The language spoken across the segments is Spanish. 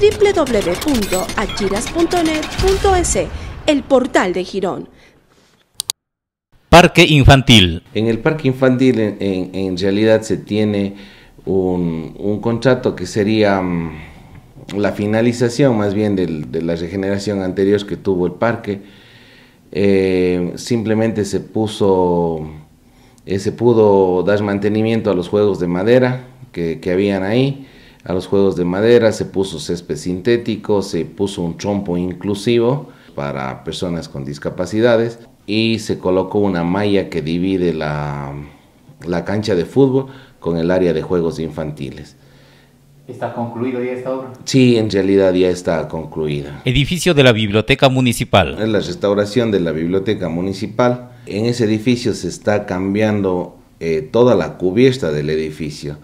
www.achiras.net.es, el portal de Girón. Parque infantil. En el parque infantil en, realidad se tiene un, contrato que sería mm, la finalización más bien de la regeneración anterior que tuvo el parque. Eh, simplemente se puso, eh, se pudo dar mantenimiento a los juegos de madera que, que habían ahí a los juegos de madera, se puso césped sintético, se puso un trompo inclusivo para personas con discapacidades y se colocó una malla que divide la, la cancha de fútbol con el área de juegos infantiles. ¿Está concluido ya esta obra? Sí, en realidad ya está concluida. Edificio de la Biblioteca Municipal. Es la restauración de la Biblioteca Municipal. En ese edificio se está cambiando eh, toda la cubierta del edificio.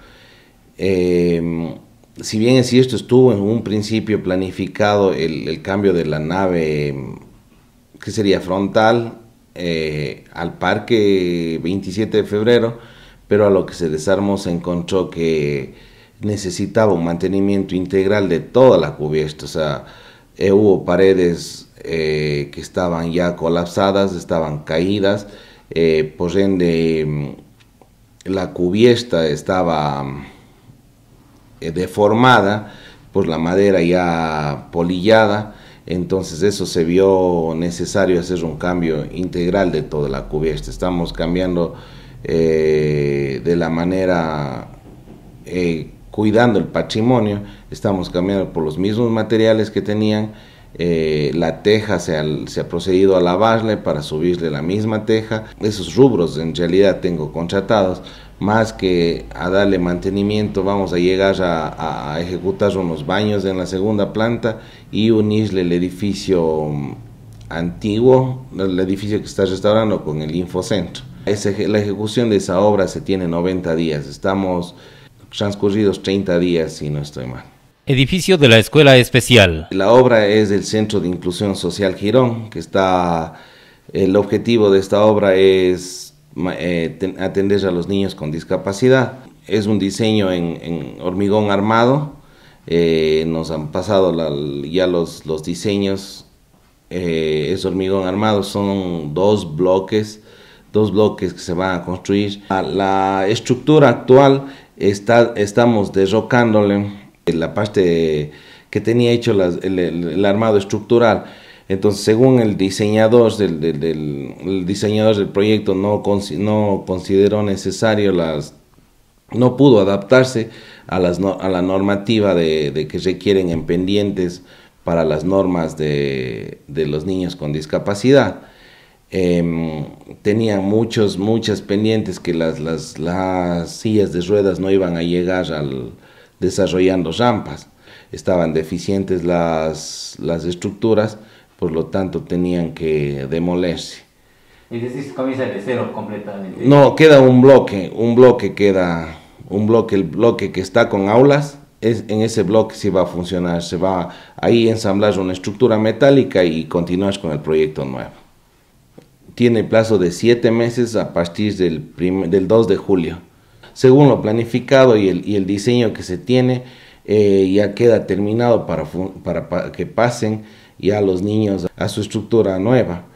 Eh, si bien es cierto, estuvo en un principio planificado el, cambio de la nave, que sería frontal, eh, al parque 27 de febrero, pero a lo que se desarmó se encontró que necesitaba un mantenimiento integral de toda la cubierta, o sea, eh, hubo paredes eh, que estaban ya colapsadas, estaban caídas, por ende mm, la cubierta estaba eh, deformada, por pues la madera ya polillada, entonces eso se vio necesario hacer un cambio integral de toda la cubierta. Estamos cambiando eh, de la manera, eh, cuidando el patrimonio, estamos cambiando por los mismos materiales que tenían eh, la teja se ha, procedido a lavarle para subirle la misma teja. Esos rubros en realidad tengo contratados. Más que a darle mantenimiento, vamos a llegar a, ejecutar unos baños en la segunda planta y unirle el edificio mm, antiguo, el edificio que está restaurando con el Infocentro. la ejecución de esa obra se tiene 90 días. Estamos transcurridos 30 días, y no estoy mal. Edificio de la Escuela Especial. La obra es del Centro de Inclusión Social Girón, que está... El objetivo de esta obra es eh, atender a los niños con discapacidad. Es un diseño en, hormigón armado. Eh, nos han pasado ya los, los diseños. Eh, es hormigón armado. Son dos bloques, dos bloques que se van a construir. La estructura actual está, estamos derrocándole la parte que tenía hecho el, armado estructural. Entonces, según el diseñador del, diseñador del proyecto no, no consideró necesario las no pudo adaptarse a, las a la normativa de, que requieren en pendientes para las normas de, los niños con discapacidad. Tenía em, tenían muchos, muchas pendientes que las, las, sillas de ruedas no iban a llegar al, desarrollando rampas. Estaban deficientes las, las estructuras, por lo tanto tenían que demolerse. Es decir, comienza de cero completamente. No, queda un bloque, un bloque queda, un bloque, el bloque que está con aulas, es, en ese bloque se va a funcionar, se va ahí ensamblar una estructura metálica y continúas con el proyecto nuevo. Tiene plazo de siete meses a partir del, del 2 de julio según lo planificado y el, diseño que se tiene, eh, ya queda terminado para, para que pasen ya los niños a su estructura nueva.